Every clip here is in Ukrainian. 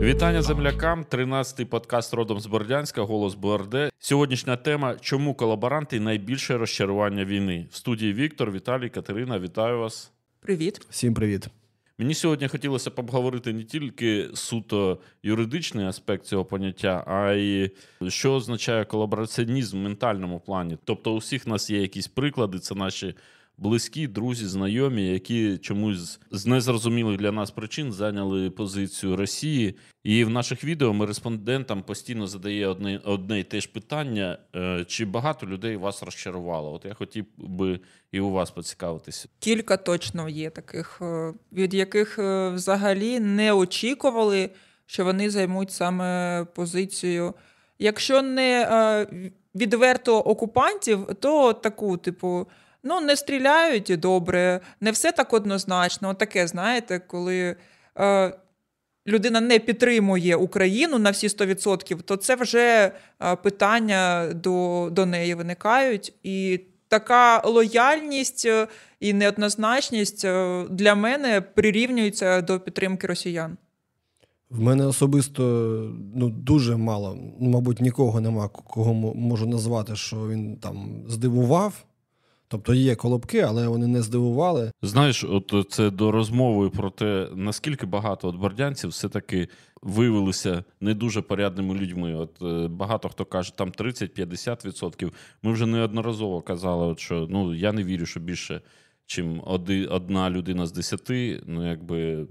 Вітання землякам. 13-й подкаст родом з Бордянська, голос БРД. Сьогоднішня тема чому колаборанти найбільше розчарування війни в студії Віктор, Віталій, Катерина. Вітаю вас. Привіт, всім привіт. Мені сьогодні хотілося б обговорити не тільки суто юридичний аспект цього поняття, а й що означає колабораціонізм в ментальному плані. Тобто, у всіх нас є якісь приклади, це наші близькі, друзі, знайомі, які чомусь з незрозумілих для нас причин зайняли позицію Росії. І в наших відео ми респондентам постійно задає одне одне і те ж питання: е, чи багато людей вас розчарувало? От я хотів би і у вас поцікавитися. Кілька точно є таких, е, від яких е, взагалі не очікували, що вони займуть саме позицію. Якщо не відверто окупантів, то таку, типу, ну не стріляють і добре, не все так однозначно. Таке, знаєте, коли. Е, Людина не підтримує Україну на всі 100%, то це вже е, питання до до неї виникають. І така лояльність е, і неоднозначність е, для мене прирівнюється до підтримки росіян. В мене особисто ну дуже мало, мабуть, нікого нема, кого можу назвати, що він там здивував. Тобто є колобки, але вони не здивували. Знаєш, от це до розмови про те, наскільки багато от бордянців все-таки виявилися не дуже порядними людьми. От е, багато хто каже, там 30-50%. Ми вже неодноразово казали, от що ну я не вірю, що більше, чим оди, одна людина з десяти, ну якби.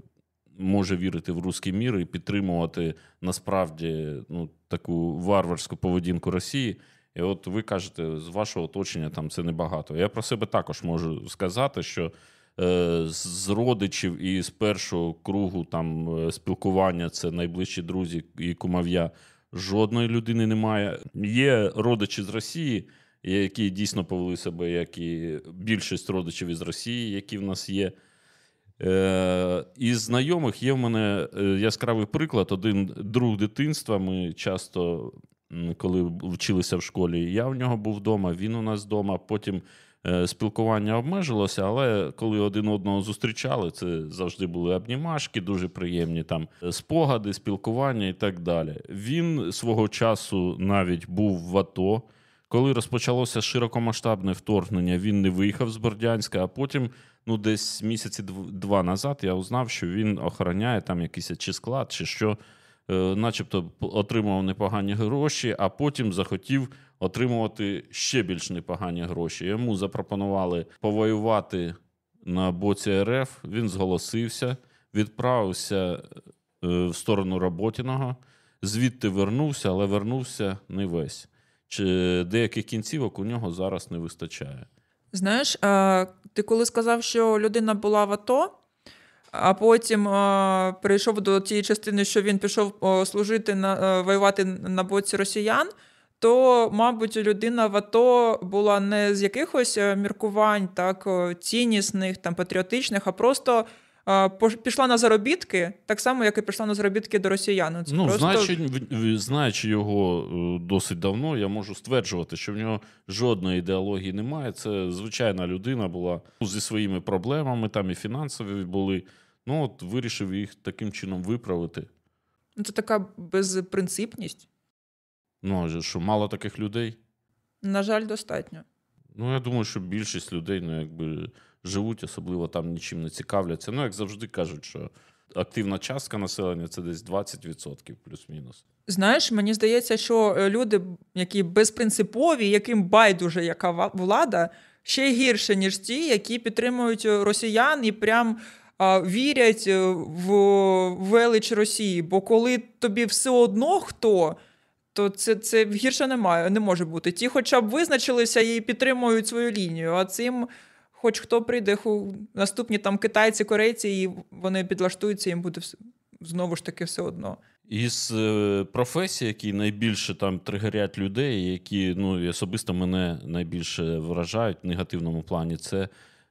Може вірити в русський мір і підтримувати насправді ну таку варварську поведінку Росії. І от ви кажете, з вашого оточення там це небагато. Я про себе також можу сказати, що е, з родичів і з першого кругу там е, спілкування це найближчі друзі і кумав'я, Жодної людини немає. Є родичі з Росії, які дійсно повели себе, як і більшість родичів із Росії, які в нас є. Е, Із знайомих є в мене е, яскравий приклад. Один друг дитинства. Ми часто коли вчилися в школі. Я в нього був вдома, він у нас вдома. Потім е, спілкування обмежилося, але коли один одного зустрічали, це завжди були обнімашки, дуже приємні там е, спогади, спілкування і так далі. Він свого часу навіть був в АТО. Коли розпочалося широкомасштабне вторгнення, він не виїхав з Бердянська, а потім, ну десь місяці два назад, я узнав, що він охороняє там якийсь чи склад, чи що Е, начебто отримав непогані гроші, а потім захотів отримувати ще більш непогані гроші. Йому запропонували повоювати на боці РФ. Він зголосився, відправився е, в сторону Роботіного, звідти вернувся, але вернувся не весь. Чи деяких кінцівок у нього зараз не вистачає. Знаєш, ти коли сказав, що людина була в АТО, а потім а, прийшов до тієї частини, що він пішов служити на е, воювати на боці росіян. То, мабуть, людина в АТО була не з якихось е, міркувань, так ціннісних, там патріотичних, а просто пішла на заробітки, так само, як і пішла на заробітки до росіян. Це ну, просто... Знаючи, знаючи його е, досить давно, я можу стверджувати, що в нього жодної ідеології немає. Це звичайна людина була ну, зі своїми проблемами, там і фінансові були. Ну от вирішив їх таким чином виправити. Ну, це така безпринципність. Ну, що мало таких людей? На жаль, достатньо. Ну, я думаю, що більшість людей, ну якби живуть, особливо там нічим не цікавляться. Ну, як завжди кажуть, що. Активна частка населення це десь 20% плюс-мінус. Знаєш, мені здається, що е, люди, які безпринципові, яким байдуже яка влада, ще гірше ніж ті, які підтримують е, росіян і прям вірять е, в велич Росії. Бо коли тобі все одно хто, то це це гірше немає, не може бути. Ті, хоча б визначилися і підтримують свою лінію. А цим хоч хто прийде, ху... наступні там китайці, корейці, і вони підлаштуються, їм буде знову ж таки все одно. Із е, професій, які найбільше там тригерять людей, які ну особисто мене найбільше вражають в негативному плані, це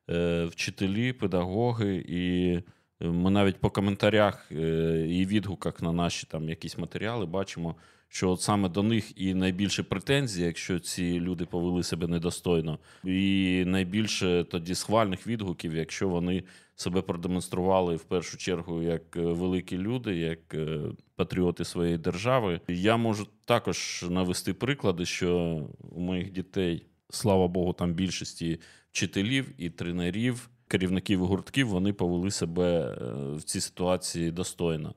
е, вчителі, педагоги, і ем, ми навіть по коментарях е, і відгуках на наші там якісь матеріали бачимо що от саме до них і найбільше претензії, якщо ці люди повели себе недостойно, і найбільше тоді схвальних відгуків, якщо вони себе продемонстрували в першу чергу як е, великі люди, як е, патріоти своєї держави. Я можу також навести приклади, що у моїх дітей, слава Богу, там більшості вчителів і тренерів, керівників гуртків, вони повели себе е, в цій ситуації достойно.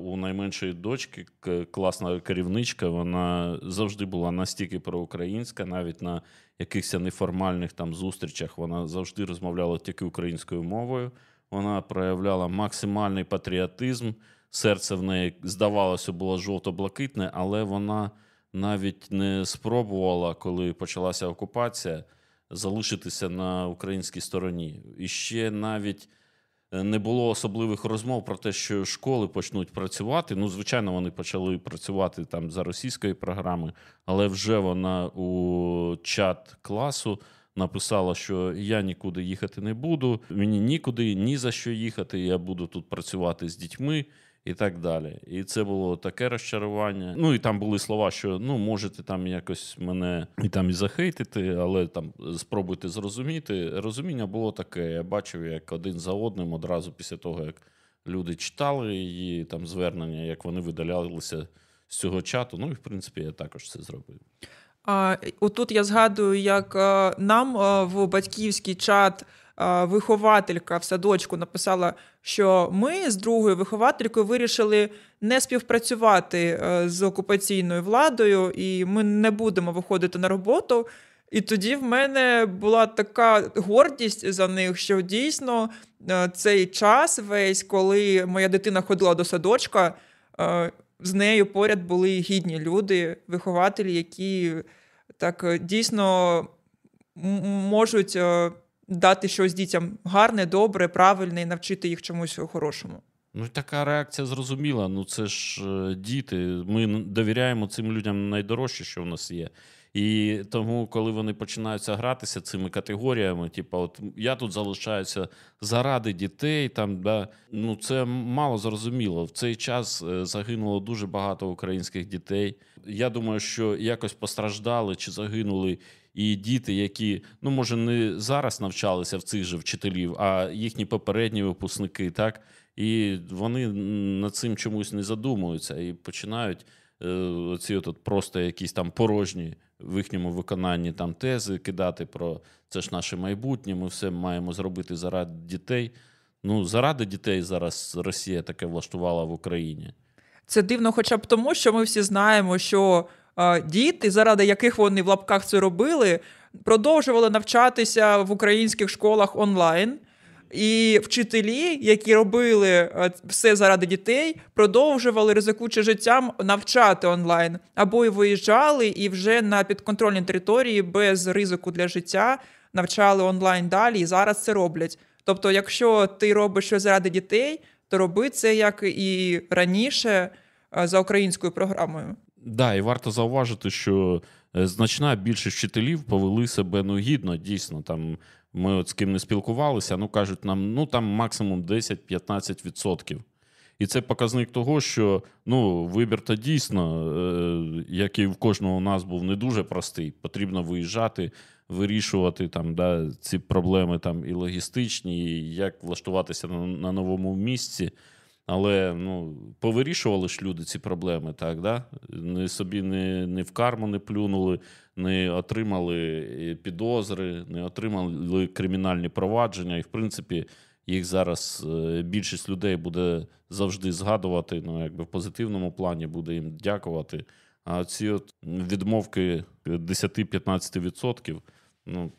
У найменшої дочки класна керівничка, вона завжди була настільки проукраїнська, навіть на якихось неформальних там зустрічах вона завжди розмовляла тільки українською мовою. Вона проявляла максимальний патріотизм. Серце в неї здавалося, було жовто-блакитне, але вона навіть не спробувала, коли почалася окупація, залишитися на українській стороні. І ще навіть не було особливих розмов про те, що школи почнуть працювати. Ну, звичайно, вони почали працювати там за російської програми, але вже вона у чат класу написала, що я нікуди їхати не буду. Мені нікуди ні за що їхати. Я буду тут працювати з дітьми і так далі. І це було таке розчарування. Ну і там були слова, що ну можете там якось мене і там і захейтити, але там спробуйте зрозуміти. Розуміння було таке. Я бачив, як один за одним одразу після того, як люди читали її там звернення, як вони видалялися з цього чату. Ну і в принципі я також це зробив. Отут я згадую, як е, нам е, в батьківський чат е, вихователька в садочку написала, що ми з другою вихователькою вирішили не співпрацювати з окупаційною владою, і ми не будемо виходити на роботу. І тоді в мене була така гордість за них, що дійсно цей час весь, коли моя дитина ходила до садочка, з нею поряд були гідні люди, вихователі, які так е, дійсно можуть е, дати щось дітям гарне, добре, правильне і навчити їх чомусь хорошому. Ну, така реакція зрозуміла. Ну це ж е, діти. Ми довіряємо цим людям найдорожче, що в нас є. І тому, коли вони починаються гратися цими категоріями, типу, от я тут залишаюся заради дітей, там да ну це мало зрозуміло. В цей час е, загинуло дуже багато українських дітей. Я думаю, що якось постраждали чи загинули. І діти, які ну може не зараз навчалися в цих же вчителів, а їхні попередні випускники, так і вони над цим чомусь не задумуються і починають е, ці от просто якісь там порожні в їхньому виконанні там тези кидати про це ж наше майбутнє, ми все маємо зробити заради дітей. Ну, заради дітей зараз Росія таке влаштувала в Україні. Це дивно, хоча б тому, що ми всі знаємо, що е, діти, заради яких вони в лапках це робили, продовжували навчатися в українських школах онлайн. І вчителі, які робили е, все заради дітей, продовжували ризикуючи життям навчати онлайн або і виїжджали, і вже на підконтрольній території без ризику для життя навчали онлайн далі. І зараз це роблять. Тобто, якщо ти робиш щось заради дітей, то роби це як і раніше е, за українською програмою. Да, і варто зауважити, що Е, значна більшість вчителів повели себе ну гідно, дійсно. Там ми от з ким не спілкувалися, ну кажуть нам, ну там максимум 10-15%. І це показник того, що ну, вибір то дійсно, е, який в кожного у нас був не дуже простий. Потрібно виїжджати, вирішувати там да, ці проблеми там і логістичні, і як влаштуватися на, на новому місці. Але ну, повирішували ж люди ці проблеми, так да? Не собі не не в карму не плюнули, не отримали е, підозри, не отримали кримінальні провадження. І в принципі, їх зараз е, більшість людей буде завжди згадувати. Ну, якби в позитивному плані буде їм дякувати. А ці от відмовки 10-15%, ну,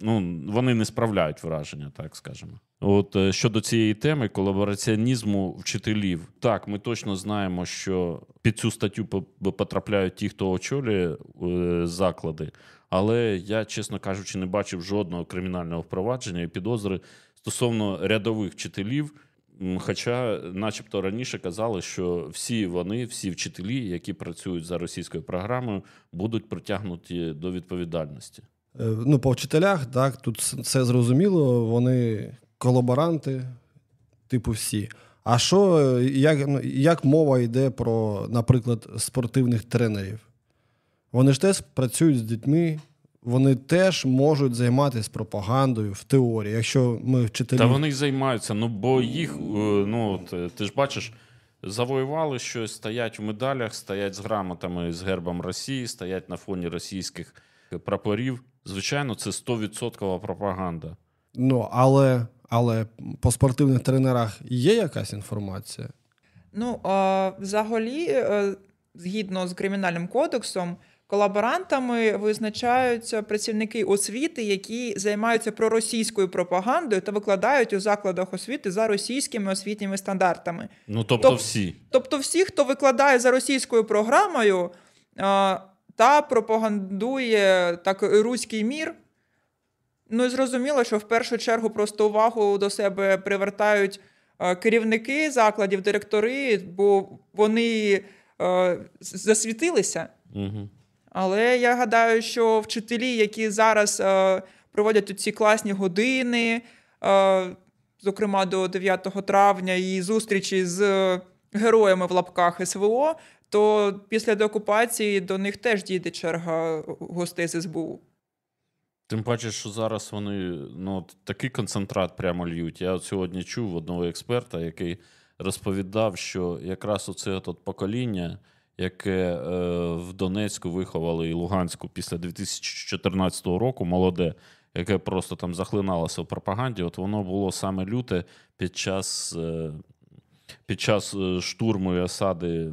ну вони не справляють враження, так скажемо. От е, щодо цієї теми колабораціонізму вчителів, так ми точно знаємо, що під цю статтю потрапляють ті, хто очолює е, заклади, але я, чесно кажучи, не бачив жодного кримінального впровадження і підозри стосовно рядових вчителів. Хоча, начебто, раніше казали, що всі вони, всі вчителі, які працюють за російською програмою, будуть притягнуті до відповідальності. Е, ну, по вчителях, так тут все зрозуміло. Вони колаборанти, типу, всі. А що, як ну, як мова йде про, наприклад, спортивних тренерів? Вони ж теж працюють з дітьми, вони теж можуть займатися пропагандою в теорії. Якщо ми вчителі... Та вони займаються, ну бо їх, е, ну ти, е, ти ж бачиш, завоювали щось, стоять у медалях, стоять з грамотами з гербом Росії, стоять на фоні російських прапорів. Звичайно, це 100% пропаганда. Ну, але. Але по спортивних тренерах є якась інформація? Ну взагалі, е, згідно з кримінальним кодексом, колаборантами визначаються працівники освіти, які займаються проросійською пропагандою та викладають у закладах освіти за російськими освітніми стандартами. Ну тобто, Тоб, всі, тобто, всі, хто викладає за російською програмою та пропагандує так руський мір. Ну і зрозуміло, що в першу чергу просто увагу до себе привертають е, керівники закладів, директори, бо вони е, засвітилися. Угу. Але я гадаю, що вчителі, які зараз е, проводять ці класні години, зокрема до 9 травня, і зустрічі з героями в лапках СВО, то після деокупації до них теж дійде черга гостей з СБУ. Тим паче, що зараз вони ну, такий концентрат прямо льють. Я от сьогодні чув одного експерта, який розповідав, що якраз оце от покоління, яке е, в Донецьку виховали і Луганську після 2014 року, молоде, яке просто там захлиналося в пропаганді, от воно було саме люте під час е, під час е, штурму і осади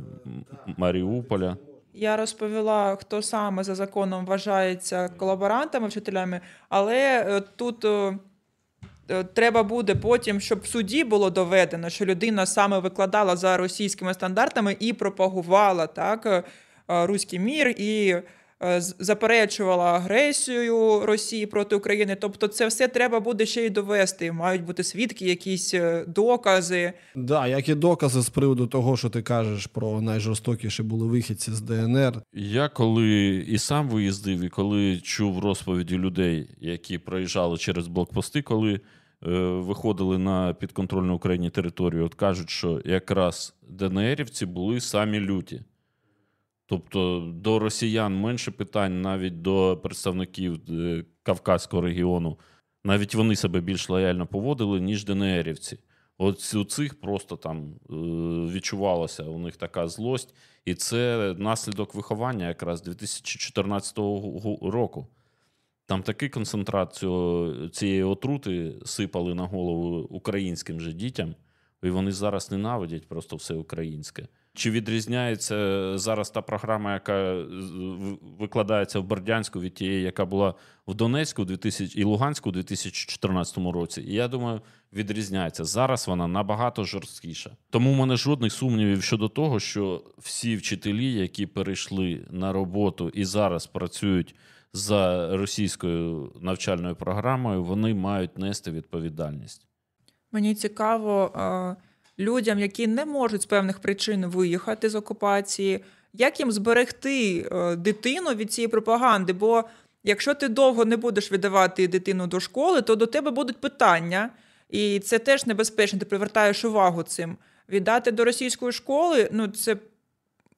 Маріуполя. Я розповіла, хто саме за законом вважається колаборантами, вчителями, але е, тут. Е, е, треба буде потім, щоб в суді було доведено, що людина саме викладала за російськими стандартами і пропагувала так руський мір і Е, заперечувала агресію Росії проти України. Тобто, це все треба буде ще й довести. Мають бути свідки, якісь е, докази. Да, як і докази з приводу того, що ти кажеш про найжорстокіше були вихідці з ДНР. Я коли і сам виїздив, і коли чув розповіді людей, які проїжджали через блокпости, коли. Е, виходили на підконтрольну Україні територію, от кажуть, що якраз ДНРівці були самі люті. Тобто до росіян менше питань, навіть до представників е, Кавказського регіону, навіть вони себе більш лояльно поводили, ніж ДНРівці. От у цих просто там е, відчувалася у них така злость, і це наслідок виховання якраз 2014 року. Там таки концентрацію цієї отрути сипали на голову українським же дітям, і вони зараз ненавидять просто все українське. Чи відрізняється е, зараз та програма, яка е, викладається в Бердянську від тієї, яка була в Донецьку 2000, і Луганську у 2014 році? І я думаю, відрізняється. Зараз вона набагато жорсткіша. Тому в мене жодних сумнівів щодо того, що всі вчителі, які перейшли на роботу і зараз працюють за російською навчальною програмою, вони мають нести відповідальність. Мені цікаво. Е, людям, які не можуть з певних причин виїхати з окупації, як їм зберегти е, дитину від цієї пропаганди? Бо якщо ти довго не будеш віддавати дитину до школи, то до тебе будуть питання, і це теж небезпечно. Ти привертаєш увагу цим. Віддати до російської школи, ну це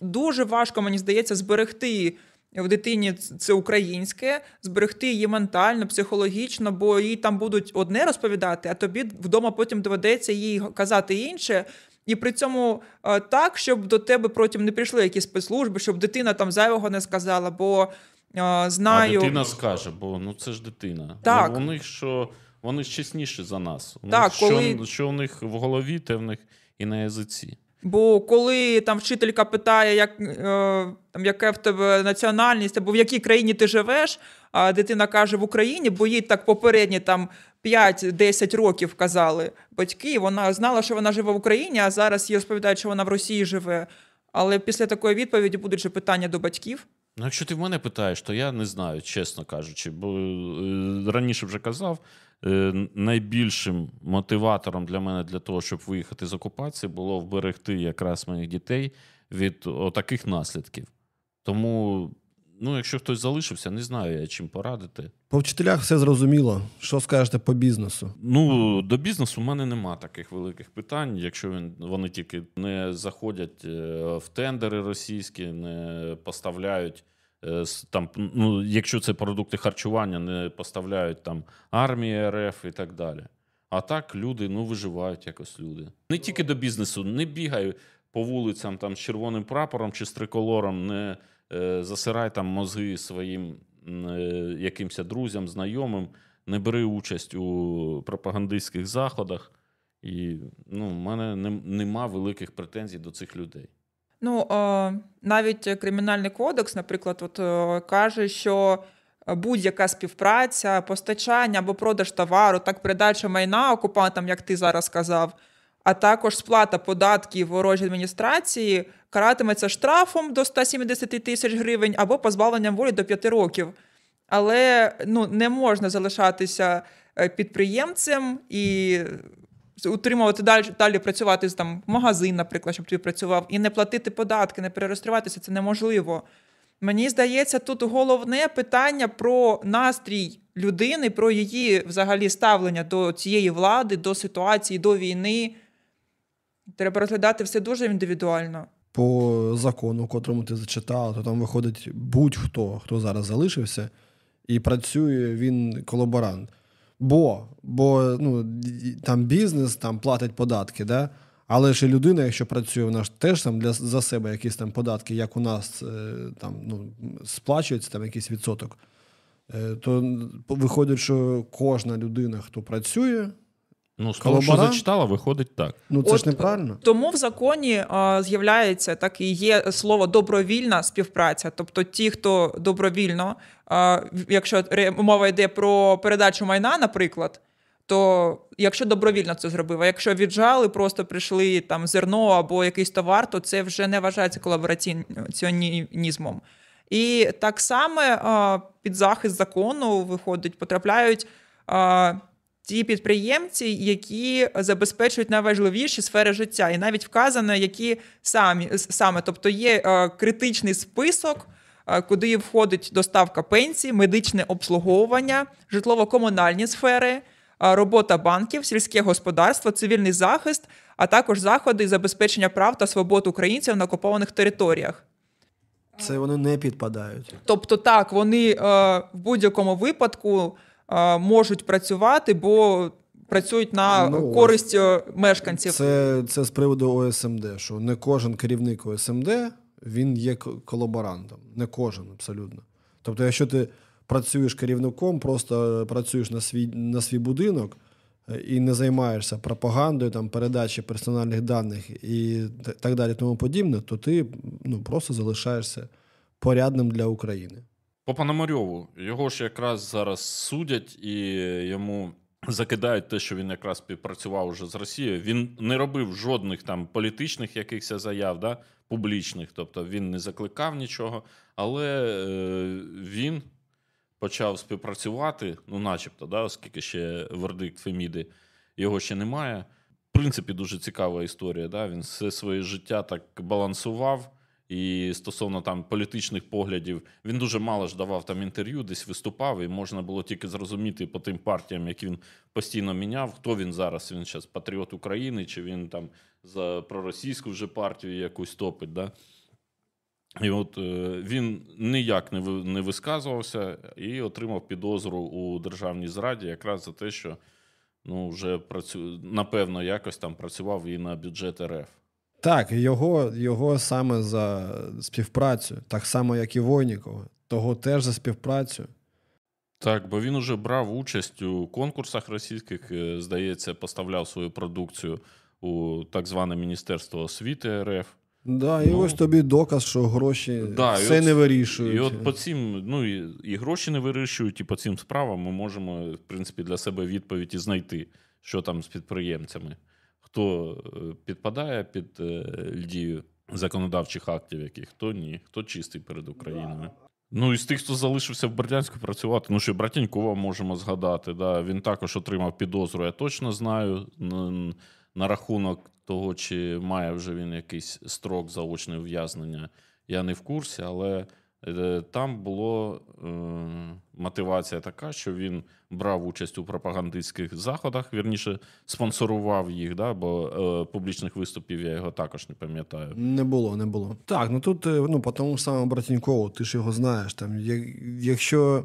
дуже важко, мені здається, зберегти в дитині це українське, зберегти її ментально, психологічно, бо їй там будуть одне розповідати, а тобі вдома потім доведеться їй казати інше. І при цьому е, так, щоб до тебе потім не прийшли якісь спецслужби, щоб дитина там зайвого не сказала, бо е, знаю. А дитина скаже, бо ну це ж дитина. Ну, так. Ну, вони що вони ж чесніші за нас. Так, що, коли... що у них в голові, те в них і на язиці. Бо коли там вчителька питає, як, е, там, яке в тебе національність або в якій країні ти живеш, а дитина каже в Україні, бо їй так попередні там 5-10 років казали батьки. Вона знала, що вона живе в Україні, а зараз їй розповідають, що вона в Росії живе. Але після такої відповіді будуть же питання до батьків. Ну, якщо ти в мене питаєш, то я не знаю, чесно кажучи, бо е, раніше вже казав. Е, найбільшим мотиватором для мене для того, щоб виїхати з окупації, було вберегти якраз моїх дітей від таких наслідків. Тому, ну, якщо хтось залишився, не знаю я чим порадити. По вчителях все зрозуміло. Що скажете по бізнесу? Ну, до бізнесу в мене нема таких великих питань, якщо він, вони тільки не заходять е, в тендери російські, не поставляють. Е, там, ну, Якщо це продукти харчування, не поставляють там армії РФ і так далі. А так люди ну, виживають якось люди. Не тільки до бізнесу, не бігай по вулицям там з червоним прапором чи з триколором, не е, засирай там мозги своїм е, якимся друзям, знайомим, не бери участь у пропагандистських заходах. І ну, в мене нема великих претензій до цих людей. Ну навіть кримінальний кодекс, наприклад, от е, каже, що будь-яка співпраця, постачання або продаж товару, так передача майна окупантам, як ти зараз казав, а також сплата податків ворожій адміністрації каратиметься штрафом до 170 тисяч гривень або позбавленням волі до 5 років. Але ну не можна залишатися е, підприємцем і утримувати далі далі працювати з там магазин, наприклад, щоб тобі працював, і не платити податки, не перереєструватися, це неможливо. Мені здається, тут головне питання про настрій людини, про її взагалі ставлення до цієї влади, до ситуації, до війни. Треба розглядати все дуже індивідуально. По закону, котрому ти зачитала, то там виходить будь-хто, хто зараз залишився, і працює він колаборант. Бо бо ну, там бізнес там платить податки, да? але ж і людина, якщо працює, вона ж теж там для за себе якісь там податки, як у нас е, там ну, сплачується там якийсь відсоток, е, то виходить, що кожна людина, хто працює, Ну, з того, що зачитала, виходить так. Ну це От, ж неправильно. Е, тому в законі а, е, з'являється так і є слово добровільна співпраця. Тобто, ті, хто добровільно, а, е, якщо мова йде про передачу майна, наприклад, то якщо добровільно це зробив, а якщо віджали, просто прийшли там зерно або якийсь товар, то це вже не вважається колабораціонізмом. І так само а, під захист закону виходить, потрапляють ті підприємці, які забезпечують найважливіші сфери життя, і навіть вказано, які самі саме, тобто є е, критичний список. Е, куди входить доставка пенсій, медичне обслуговування, житлово-комунальні сфери, е, робота банків, сільське господарство, цивільний захист, а також заходи забезпечення прав та свобод українців на окупованих територіях. Це вони не підпадають. Тобто, так, вони в будь-якому випадку можуть працювати, бо працюють на ну, користь е, мешканців. Це це з приводу ОСМД. Що не кожен керівник ОСМД він є колаборантом. Не кожен абсолютно. Тобто, якщо ти працюєш керівником, просто е, працюєш на свій на свій будинок. Е, і не займаєшся пропагандою, там передачі персональних даних і так далі, тому подібне, то ти ну просто залишаєшся порядним для України. По Пономарьову його ж якраз зараз судять і йому. Закидають те, що він якраз співпрацював уже з Росією. Він не робив жодних там політичних якихось заяв, да, публічних, тобто він не закликав нічого, але е, він почав співпрацювати, ну, начебто, да, оскільки ще вердикт Феміди його ще немає. В принципі, дуже цікава історія. Да, Він все своє життя так балансував. І стосовно там політичних поглядів, він дуже мало ж давав там інтерв'ю, десь виступав, і можна було тільки зрозуміти по тим партіям, які він постійно міняв. Хто він зараз? Він зараз патріот України, чи він там за проросійську вже партію якусь топить. Да? І от е, він ніяк не не висказувався і отримав підозру у державній зраді, якраз за те, що ну вже працю... напевно якось там працював і на бюджет РФ. Так, його його саме за співпрацю, так само, як і Войнікова, того теж за співпрацю. Так, бо він уже брав участь у конкурсах російських, е, здається, поставляв свою продукцію у так зване Міністерство освіти РФ. Да, і ну, ось тобі доказ, що гроші да, все не вирішують. І от по цим, ну і, і гроші не вирішують, і по цим справам ми можемо, в принципі, для себе відповідь і знайти, що там з підприємцями хто е, підпадає під е, дію законодавчих актів, яких хто ні, хто чистий перед Україною. Ну і з тих, хто залишився в Бердянську працювати, ну що Братінькова можемо згадати. Да? Він також отримав підозру, я точно знаю. На рахунок того, чи має вже він якийсь строк заочне ув'язнення, я не в курсі, але Е, там була е, мотивація така, що він брав участь у пропагандистських заходах, вірніше спонсорував їх, да, бо е, публічних виступів я його також не пам'ятаю. Не було, не було. Так, ну тут е, ну по тому самому Братінькову, ти ж його знаєш. Там, як, Якщо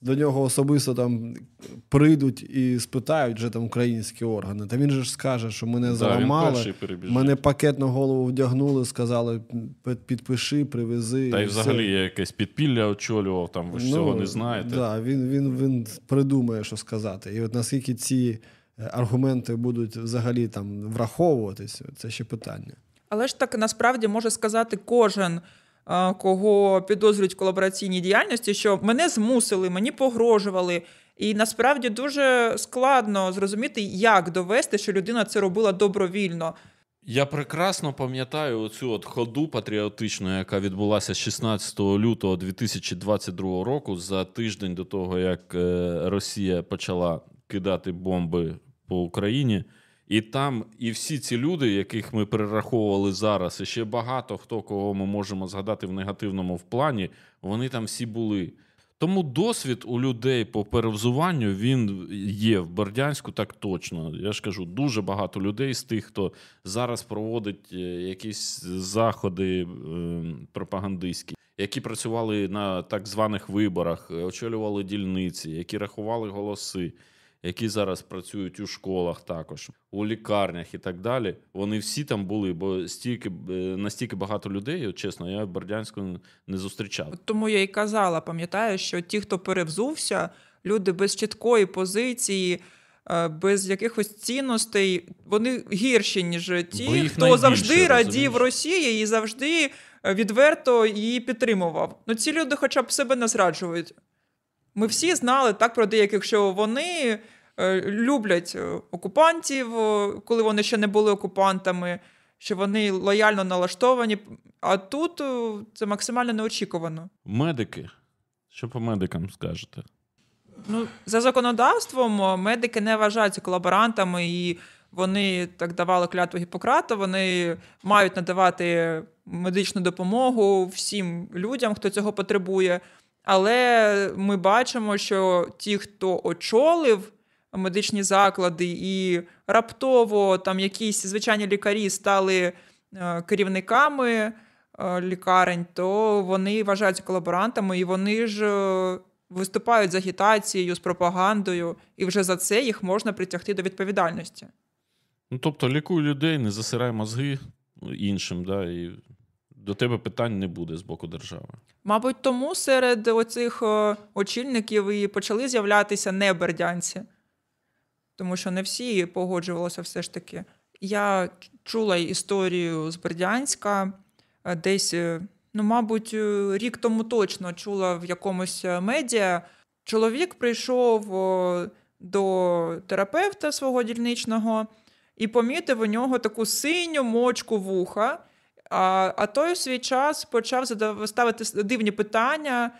до нього особисто там прийдуть і спитають вже там українські органи. Та він же ж скаже, що мене заламали, мене пакет на голову вдягнули, сказали підпиши, привези. Та і, і взагалі все. я якесь підпілля очолював, там ви ж ну, цього не знаєте. Да, Він він, він придумає, що сказати. І от наскільки ці е, аргументи будуть взагалі там враховуватися, це ще питання. Але ж так насправді може сказати кожен кого підозрюють в колабораційній діяльності, що мене змусили, мені погрожували. І насправді дуже складно зрозуміти, як довести, що людина це робила добровільно. Я прекрасно пам'ятаю оцю от ходу патріотичну, яка відбулася 16 лютого 2022 року за тиждень до того, як е, Росія почала кидати бомби по Україні. І там і всі ці люди, яких ми перераховували зараз, і ще багато хто кого ми можемо згадати в негативному в плані, вони там всі були. Тому досвід у людей по перевзуванню він є в Бердянську, так точно. Я ж кажу, дуже багато людей з тих, хто зараз проводить е, якісь заходи е, пропагандистські, які працювали на так званих виборах, е, очолювали дільниці, які рахували голоси які зараз працюють у школах, також у лікарнях і так далі. Вони всі там були, бо стільки е, настільки багато людей, чесно, я в Бердянську не зустрічав. Тому я й казала, пам'ятаю, що ті, хто перевзувся, люди без чіткої позиції. Е, без якихось цінностей вони гірші ніж ті, хто завжди радів Росії і завжди е, відверто її підтримував. Ну ці люди, хоча б себе не зраджують. Ми всі знали так про деяких, що вони е, люблять е, окупантів, е, коли вони ще не були окупантами, що вони лояльно налаштовані. А тут це максимально неочікувано. Медики. Що по медикам скажете? Ну, За законодавством медики не вважаються колаборантами, і вони так давали клятву Гіппократа, вони мають надавати медичну допомогу всім людям, хто цього потребує. Але ми бачимо, що ті, хто очолив медичні заклади, і раптово там якісь звичайні лікарі стали е, керівниками е, лікарень, то вони вважаються колаборантами і вони ж. Е, виступають з агітацією, з пропагандою, і вже за це їх можна притягти до відповідальності. Ну тобто, лікуй людей, не засирай мозги ну, іншим, да, і до тебе питань не буде з боку держави. Мабуть, тому серед оцих е, очільників і почали з'являтися не бердянці, тому що не всі погоджувалися все ж таки. Я чула історію з Бердянська е, десь, е, ну, мабуть, рік тому точно чула в якомусь медіа. Чоловік прийшов до терапевта свого дільничного і помітив у нього таку синю мочку вуха. А а той у свій час почав ставити дивні питання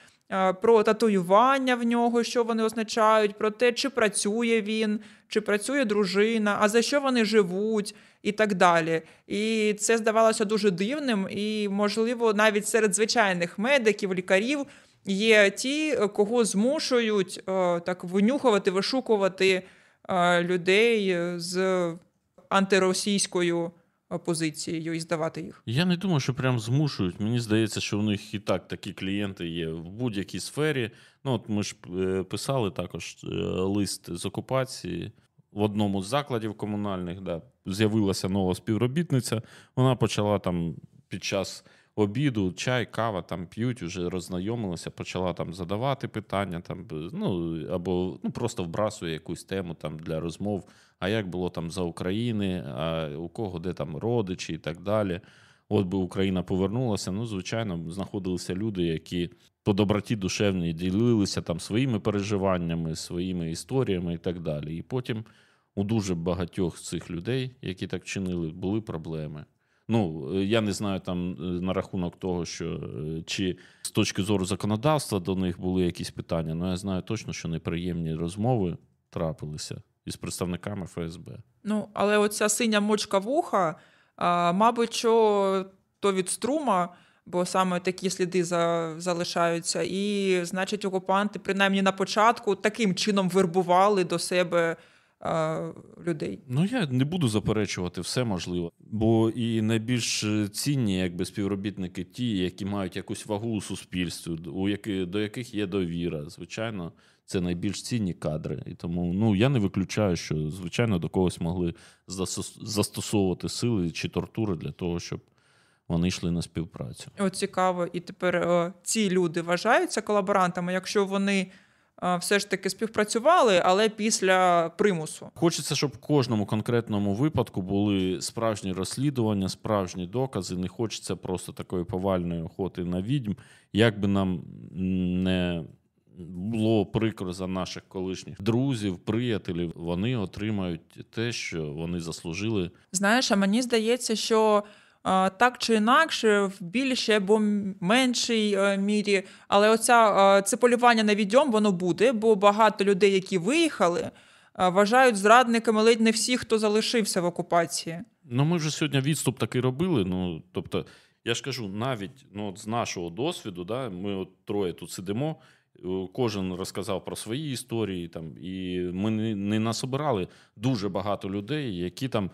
про татуювання в нього, що вони означають, про те, чи працює він, чи працює дружина, а за що вони живуть, і так далі. І це здавалося дуже дивним. І, можливо, навіть серед звичайних медиків, лікарів є ті, кого змушують так винюхувати, вишукувати людей з антиросійською. Опозицією і здавати їх. Я не думаю, що прям змушують. Мені здається, що у них і так такі клієнти є в будь-якій сфері. Ну от ми ж е, писали також е, лист з окупації. В одному з закладів комунальних де з'явилася нова співробітниця. Вона почала там під час обіду, чай, кава там п'ють, вже роззнайомилася, почала там задавати питання, там ну або ну просто вбрасує якусь тему там для розмов. А як було там за України, а у кого де там родичі і так далі. От би Україна повернулася. Ну, звичайно, знаходилися люди, які по доброті душевній ділилися там своїми переживаннями, своїми історіями і так далі. І потім у дуже багатьох з цих людей, які так чинили, були проблеми. Ну е, я не знаю там е, на рахунок того, що е, чи з точки зору законодавства до них були якісь питання, але ну, я знаю точно, що неприємні розмови трапилися із представниками ФСБ. Ну але оця синя мочка вуха, а, мабуть, що то від струма. Бо саме такі сліди за, залишаються, і значить, окупанти принаймні на початку таким чином вербували до себе людей. Ну я не буду заперечувати все можливо, бо і найбільш е, цінні, якби співробітники, ті, які мають якусь вагу у суспільстві, у яких до яких є довіра, звичайно. Це найбільш цінні кадри, і тому ну я не виключаю, що звичайно до когось могли застосовувати сили чи тортури для того, щоб вони йшли на співпрацю. О, цікаво, і тепер о, ці люди вважаються колаборантами, якщо вони все ж таки співпрацювали, але після примусу хочеться, щоб в кожному конкретному випадку були справжні розслідування, справжні докази. Не хочеться просто такої повальної охоти на відьм. Як би нам не було прикро за наших колишніх друзів, приятелів, вони отримають те, що вони заслужили. Знаєш, а мені здається, що. Так чи інакше, в більше або меншій е, мірі, але оця е, це полювання на відьом воно буде, бо багато людей, які виїхали, е, вважають зрадниками ледь не всі, хто залишився в окупації. Ну ми вже сьогодні відступ такий робили. Ну тобто, я ж кажу, навіть ну, от з нашого досвіду, да, ми от троє тут сидимо. Кожен розказав про свої історії, там і ми не, не насобирали дуже багато людей, які там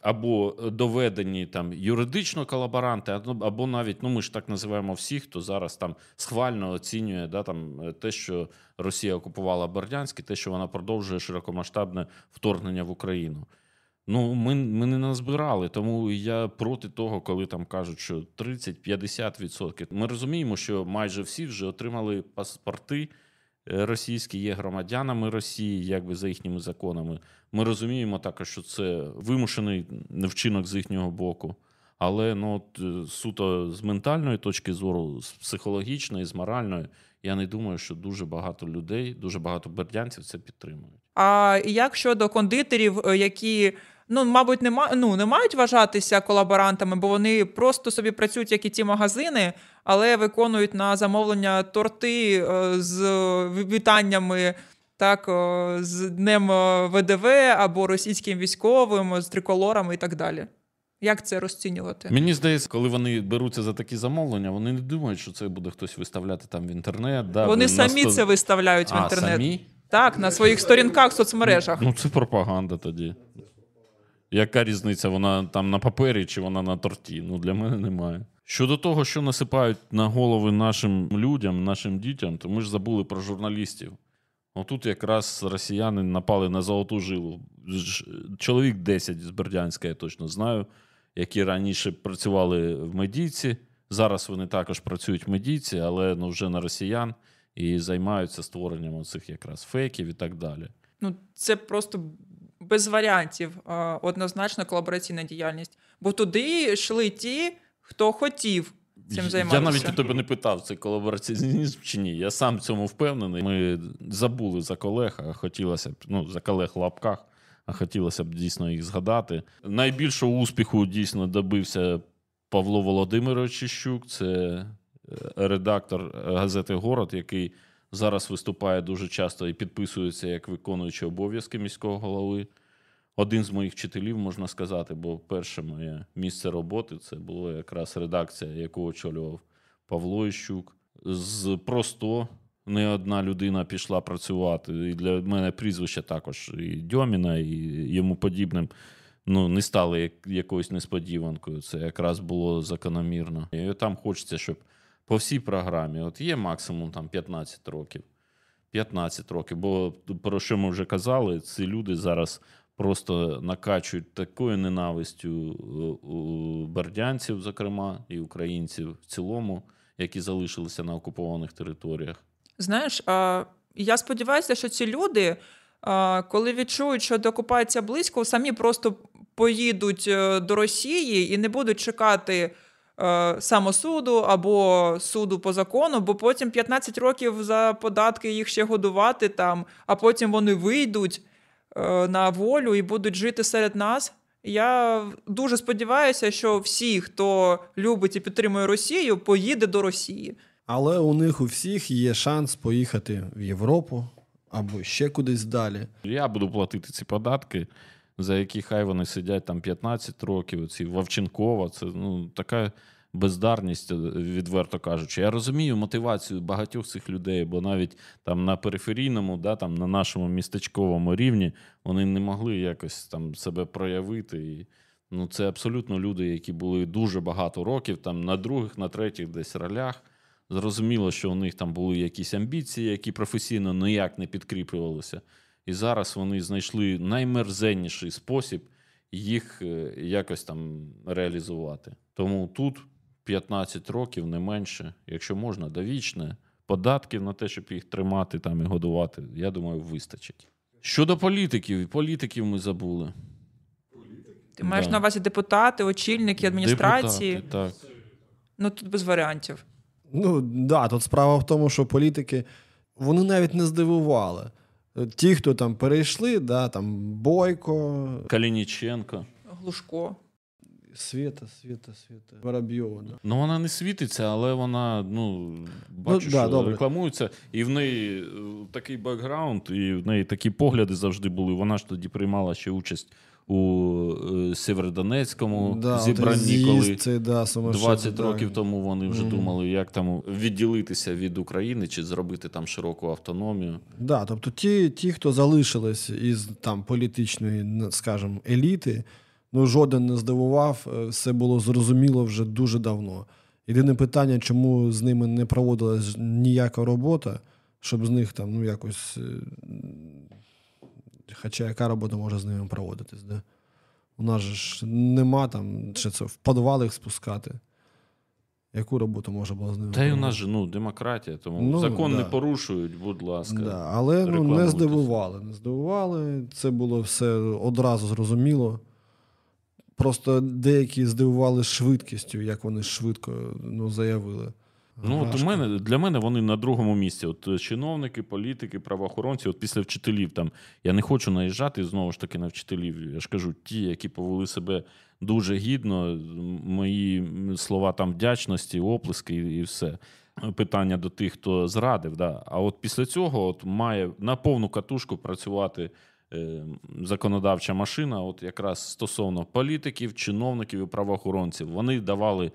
або е, доведені там юридично колаборанти, ну, або навіть ну ми ж так називаємо всіх, хто зараз там схвально оцінює да, там, е, те, що Росія окупувала Бердянськ, і те, що вона продовжує широкомасштабне вторгнення в Україну. Ну, ми ми не назбирали, тому я проти того, коли там кажуть, що 30-50%. Ми розуміємо, що майже всі вже отримали паспорти. Е, російські є громадянами Росії, якби за їхніми законами. Ми розуміємо також, що це вимушений вчинок з їхнього боку. Але ну от, е, суто з ментальної точки зору, з психологічної, з моральної, я не думаю, що дуже багато людей, дуже багато бердянців це підтримують. А як щодо кондитерів, е, які ну, мабуть, не ма... ну, не мають вважатися колаборантами, бо вони просто собі працюють, як і ті магазини, але виконують на замовлення торти е, з вітаннями. Так, е, з днем е, ВДВ або російським військовим, з триколорами і так далі. Як це розцінювати? Мені здається, коли вони беруться за такі замовлення, вони не думають, що це буде хтось виставляти там в інтернет. Да, Вони самі сто... це виставляють а, в інтернет. самі? Так, на своїх сторінках соцмережах. Ну, це пропаганда тоді. Яка різниця, вона там на папері чи вона на торті? Ну для мене немає. Щодо того, що насипають на голови нашим людям, нашим дітям, то ми ж забули про журналістів. Отут якраз росіяни напали на золоту жилу. Чоловік 10 з Бердянська, я точно знаю, які раніше працювали в медійці. Зараз вони також працюють в медійці, але ну, вже на росіян і займаються створенням цих якраз фейків і так далі. Ну, це просто без варіантів е, однозначно колабораційна діяльність. Бо туди йшли ті, хто хотів. Цим займатися. Я навіть у тебе не питав, це колабораціонізм чи ні. Я сам цьому впевнений. Ми забули за колег, а хотілося б ну, за колег в лапках, а хотілося б дійсно їх згадати. Найбільшого успіху дійсно добився Павло Володимирович Щук, це е, редактор газети Город, який зараз виступає дуже часто і підписується як виконуючий обов'язки міського голови. Один з моїх вчителів, можна сказати, бо перше моє місце роботи це була якраз редакція, яку очолював Павло Іщук. З просто не одна людина пішла працювати. І для мене прізвище також і Дьоміна, і йому подібним. Ну, не стали якоюсь несподіванкою. Це якраз було закономірно. І там хочеться, щоб по всій програмі. От є максимум там 15 років. 15 років. Бо про що ми вже казали, ці люди зараз просто накачують такою ненавистю е, у бердянців, зокрема, і українців в цілому, які залишилися на окупованих територіях. Знаєш, я сподіваюся, що ці люди, коли відчують, що деокупація близько, самі просто поїдуть е, до Росії і не будуть чекати. Е, самосуду або суду по закону, бо потім 15 років за податки їх ще годувати там, а потім вони вийдуть е, на волю і будуть жити серед нас. Я дуже сподіваюся, що всі, хто любить і підтримує Росію, поїде до Росії. Але у них у всіх є шанс поїхати в Європу або ще кудись далі. Я буду платити ці податки за які хай вони сидять там 15 років. Ці Вовченкова, це ну така бездарність, е, відверто кажучи. Я розумію мотивацію багатьох цих людей, бо навіть там на периферійному, да, там на нашому містечковому рівні вони не могли якось там себе проявити. І, Ну, це абсолютно люди, які були дуже багато років, там на других, на третіх десь ролях. Зрозуміло, що у них там були якісь амбіції, які професійно ніяк не підкріплювалися. І зараз вони знайшли наймерзенніший спосіб їх е, якось там реалізувати. Тому тут 15 років не менше, якщо можна, довічне, податків на те, щоб їх тримати там і годувати, я думаю, вистачить. Щодо політиків, політиків ми забули. Ти да. маєш на увазі депутати, очільники адміністрації. Депутати, так. Ну тут без варіантів. Ну так, да, тут справа в тому, що політики вони навіть не здивували. Ті, хто там перейшли, да, там Бойко, Калініченко, Глушко. Світа, світа, світа, Воробйова. Да. Ну вона не світиться, але вона ну, бачу, ну, да, що рекламується, і в неї е, такий бекграунд, і в неї такі погляди завжди були. Вона ж тоді приймала ще участь у е, Сєвєродонецькому да, зібранні, з'їзд, коли да, 20 років тому вони вже mm-hmm. думали, як там відділитися від України чи зробити там широку автономію. Да, тобто ті, ті, хто залишились із там політичної, скажімо, еліти, ну жоден не здивував, е, все було зрозуміло вже дуже давно. Єдине питання, чому з ними не проводилась ніяка робота, щоб з них там ну якось е, Хоча яка робота може з ними проводитись? Де? У нас ж нема там чи це в підвал їх спускати. Яку роботу може було з ними? Та й у нас же ну, демократія, тому ну, закон да. не порушують, будь ласка. Да. Але ну, не здивували. Не здивували. Це було все одразу зрозуміло. Просто деякі здивували швидкістю, як вони швидко ну, заявили. Ну от у мене для мене вони на другому місці. От е, чиновники, політики, правоохоронці, от після вчителів там я не хочу наїжджати знову ж таки на вчителів. Я ж кажу, ті, які повели себе дуже гідно, мої слова там вдячності, оплески і, і все. Питання до тих, хто зрадив. Да. А от після цього от має на повну катушку працювати е, законодавча машина, от якраз стосовно політиків, чиновників і правоохоронців. Вони давали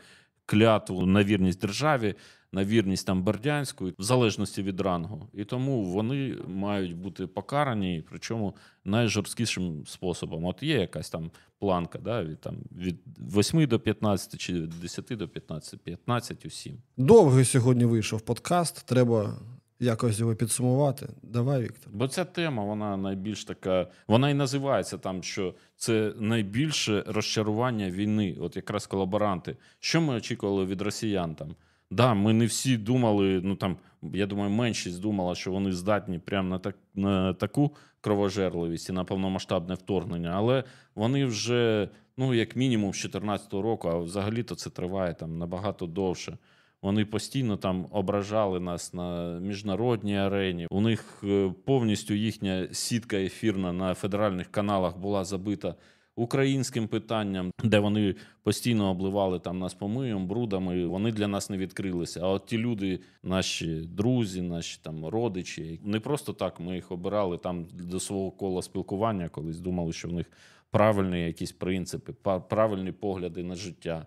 клятву на вірність державі, на вірність там Бердянську, в залежності від рангу. І тому вони мають бути покарані, причому найжорсткішим способом. От є якась там планка, да, від там від 8 до 15 чи від 10 до 15, 15 усім. Довгий сьогодні вийшов подкаст. Треба якось його підсумувати. Давай, Віктор. Бо ця тема, вона найбільш така, вона і називається там, що це найбільше розчарування війни, от якраз колаборанти. Що ми очікували від росіян там? Да, ми не всі думали. Ну там я думаю, меншість думала, що вони здатні прямо на так на таку кровожерливість і на повномасштабне вторгнення, але вони вже ну як мінімум з 14 року, а взагалі-то це триває там набагато довше. Вони постійно там ображали нас на міжнародній арені. У них е, повністю їхня сітка ефірна на федеральних каналах була забита українським питанням, де вони постійно обливали там нас помиєм, брудами. Вони для нас не відкрилися. А от ті люди, наші друзі, наші там родичі, не просто так ми їх обирали там до свого кола спілкування, колись думали, що в них правильні якісь принципи, правильні погляди на життя.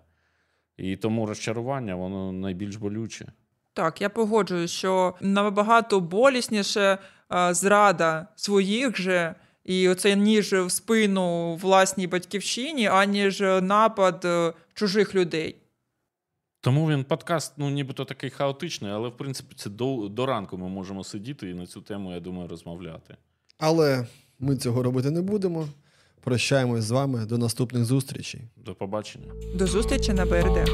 І тому розчарування воно найбільш болюче. Так, я погоджуюсь, що набагато болісніше а, е, зрада своїх же. І оце ніж в спину власній батьківщині, аніж напад е, чужих людей. Тому він подкаст, ну нібито такий хаотичний, але в принципі це до, до ранку ми можемо сидіти і на цю тему, я думаю, розмовляти. Але ми цього робити не будемо прощаємось з вами до наступних зустрічей. До побачення. До зустрічі на БРД.